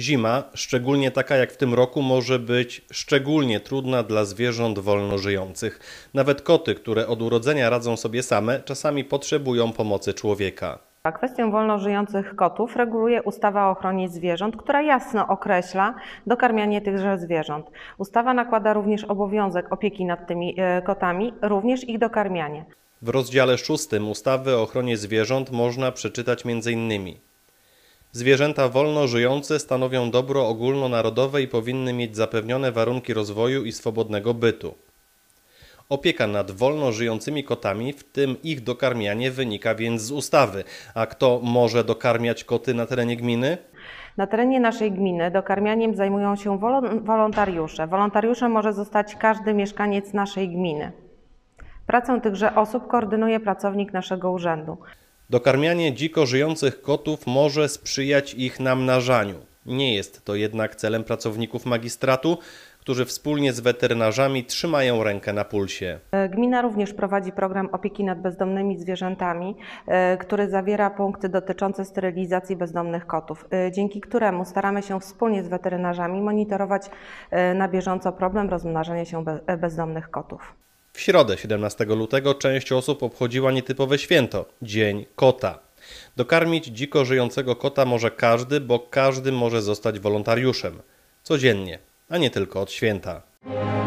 Zima, szczególnie taka jak w tym roku, może być szczególnie trudna dla zwierząt wolno żyjących. Nawet koty, które od urodzenia radzą sobie same, czasami potrzebują pomocy człowieka. Kwestią kwestię wolno żyjących kotów reguluje ustawa o ochronie zwierząt, która jasno określa dokarmianie tychże zwierząt. Ustawa nakłada również obowiązek opieki nad tymi e, kotami, również ich dokarmianie. W rozdziale 6 ustawy o ochronie zwierząt można przeczytać m.in. Zwierzęta wolno żyjące stanowią dobro ogólnonarodowe i powinny mieć zapewnione warunki rozwoju i swobodnego bytu. Opieka nad wolno żyjącymi kotami, w tym ich dokarmianie, wynika więc z ustawy. A kto może dokarmiać koty na terenie gminy? Na terenie naszej gminy dokarmianiem zajmują się wolontariusze. Wolontariuszem może zostać każdy mieszkaniec naszej gminy. Pracę tychże osób koordynuje pracownik naszego urzędu. Dokarmianie dziko żyjących kotów może sprzyjać ich namnażaniu. Nie jest to jednak celem pracowników magistratu, którzy wspólnie z weterynarzami trzymają rękę na pulsie. E, gmina również prowadzi program opieki nad bezdomnymi zwierzętami, e, który zawiera punkty dotyczące sterylizacji bezdomnych kotów, e, dzięki któremu staramy się wspólnie z weterynarzami monitorować na bieżąco problem rozmnażania się bezdomnych kotów. W środę 17 lutego część osób obchodziła nietypowe święto Dzień Kota. Dokarmić dziko żyjącego kota może każdy, bo każdy może zostać wolontariuszem. Codziennie, a nie tylko od święta.